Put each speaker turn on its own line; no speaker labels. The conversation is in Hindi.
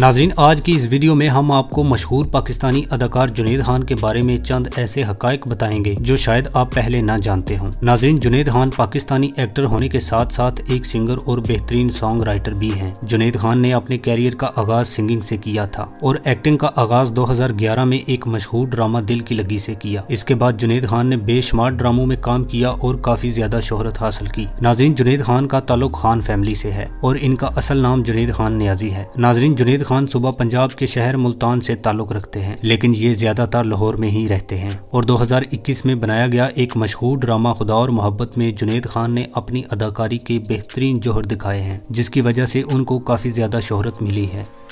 नाजरीन आज की इस वीडियो में हम आपको मशहूर पाकिस्तानी अदाकार जुनेद खान के बारे में चंद ऐसे हकायक बताएंगे जो शायद आप पहले ना जानते हों नाजरीन जुनेद खान पाकिस्तानी एक्टर होने के साथ साथ एक सिंगर और बेहतरीन सॉन्ग राइटर भी हैं जुनेद खान ने अपने कैरियर का आगाज सिंगिंग से किया था और एक्टिंग का आगाज दो में एक मशहूर ड्रामा दिल की लगी ऐसी किया इसके बाद जुनेद खान ने बेशुमार ड्रामो में काम किया और काफी ज्यादा शोहरत हासिल की नाजरीन जुनेद खान का ताल्लुक खान फैमिली ऐसी है और इनका असल नाम जुनेद खान न्याजी है नाजरीन जुनेद खान सुबह पंजाब के शहर मुल्तान से ताल्लुक़ रखते हैं लेकिन ये ज़्यादातर लाहौर में ही रहते हैं और 2021 में बनाया गया एक मशहूर ड्रामा खुदा और मोहब्बत में जुनेद खान ने अपनी अदाकारी के बेहतरीन जोहर दिखाए हैं जिसकी वजह से उनको काफ़ी ज़्यादा शोहरत मिली है